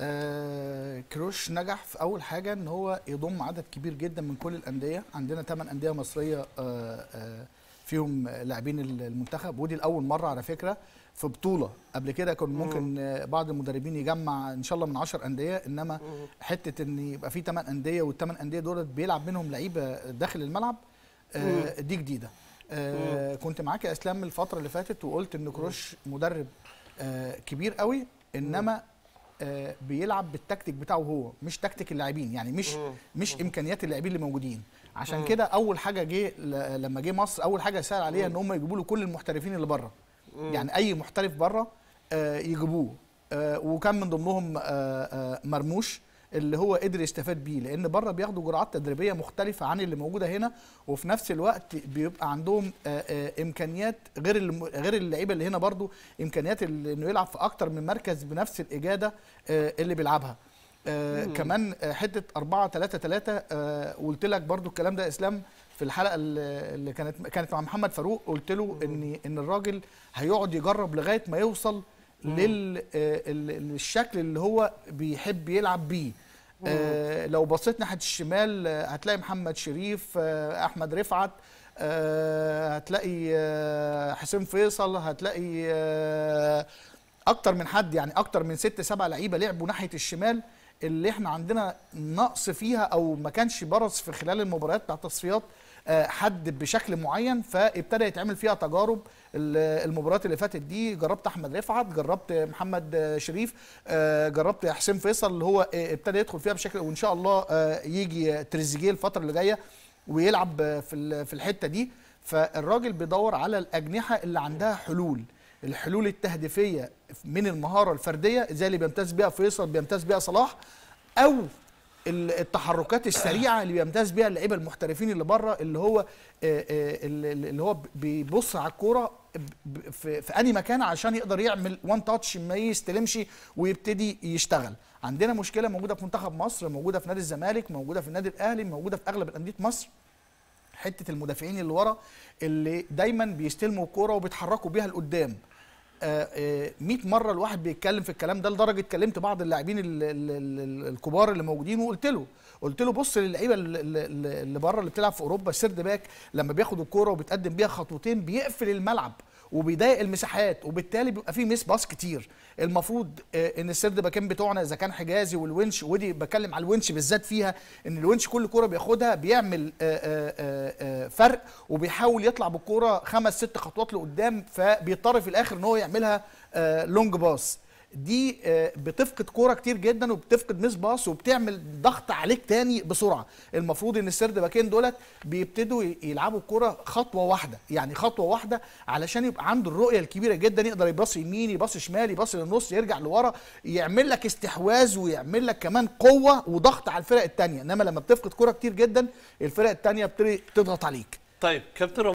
آه، كروش نجح في اول حاجه ان هو يضم عدد كبير جدا من كل الانديه عندنا 8 انديه مصريه آه، آه، فيهم لاعبين المنتخب ودي لاول مره على فكره في بطوله قبل كده كان ممكن بعض المدربين يجمع ان شاء الله من 10 انديه انما حته ان يبقى في 8 انديه والثمان انديه دولت بيلعب منهم لعيبه داخل الملعب دي جديده كنت معاك يا اسلام الفتره اللي فاتت وقلت ان كروش مدرب كبير قوي انما آه، بيلعب بالتكتيك بتاعه هو مش تكتيك اللاعبين يعني مش مش امكانيات اللاعبين اللي موجودين عشان كده اول حاجه جه لما جه مصر اول حاجه سال عليها ان هم يجيبوا له كل المحترفين اللي بره يعني اي محترف بره آه، يجيبوه آه، وكان من ضمنهم مرموش اللي هو قدر يستفاد بيه لان بره بياخدوا جرعات تدريبيه مختلفه عن اللي موجوده هنا وفي نفس الوقت بيبقى عندهم آه، آه، امكانيات غير غير اللعيبه اللي هنا برضو امكانيات انه يلعب في اكتر من مركز بنفس الاجاده آه، اللي بيلعبها آه كمان حته 4 3 3 قلت لك برضو الكلام ده اسلام في الحلقه اللي كانت كانت مع محمد فاروق قلت له ان ان الراجل هيقعد يجرب لغايه ما يوصل للشكل آه، اللي هو بيحب يلعب بيه آه لو بصيت ناحيه الشمال آه، هتلاقي محمد شريف آه احمد رفعت آه هتلاقي آه، حسين فيصل هتلاقي اكتر من حد يعني اكتر من ست سبع لعيبه لعبوا ناحيه الشمال اللي احنا عندنا نقص فيها او ما كانش برز في خلال المباريات بتاع التصفيات آه، حد بشكل معين فابتدى يتعمل فيها تجارب المباريات اللي فاتت دي جربت احمد رفعت جربت محمد شريف آه، جربت حسين فيصل اللي هو آه، ابتدى يدخل فيها بشكل وان شاء الله يجي تريزيجيه الفتره اللي جايه ويلعب في في الحته دي فالراجل بيدور على الاجنحه اللي عندها حلول الحلول التهديفيه من المهاره الفرديه زي اللي بيمتاز بيها فيصل بيمتاز بيها صلاح او التحركات السريعه اللي بيمتاز بيها اللعيبه المحترفين اللي بره اللي هو آه، آه، اللي هو بيبص على الكوره في, أي انهي مكان عشان يقدر يعمل وان تاتش ما يستلمش ويبتدي يشتغل عندنا مشكله موجوده في منتخب مصر موجوده في نادي الزمالك موجوده في النادي الاهلي موجوده في اغلب انديه مصر حته المدافعين اللي ورا اللي دايما بيستلموا الكوره وبيتحركوا بيها لقدام 100 آه، آه، مره الواحد بيتكلم في الكلام ده لدرجه كلمت بعض اللاعبين الكبار اللي موجودين وقلت له قلت له بص للعيبه اللي بره اللي بتلعب في اوروبا السيرد باك لما بياخد الكوره وبتقدم بيها خطوتين بيقفل الملعب وبيضيق المساحات وبالتالي بيبقى فيه ميس باس كتير المفروض آه، ان السرد باكين بتوعنا اذا كان حجازي والونش ودي بتكلم على الونش بالذات فيها ان الونش كل كوره بياخدها بيعمل آه، آه، فرق وبيحاول يطلع بالكوره خمس ست خطوات لقدام فبيضطر في الاخر ان هو يعملها لونج باس دي آه، بتفقد كوره كتير جدا وبتفقد مس باص وبتعمل ضغط عليك تاني بسرعه المفروض ان السرد باكين دولت بيبتدوا يلعبوا الكوره خطوه واحده يعني خطوه واحده علشان يبقى عنده الرؤيه الكبيره جدا يقدر يباص يمين يباص شمال يباص للنص يرجع لورا يعمل لك استحواذ ويعمل لك كمان قوه وضغط على الفرق التانيه انما لما بتفقد كوره كتير جدا الفرق التانيه بتضغط عليك طيب كابتن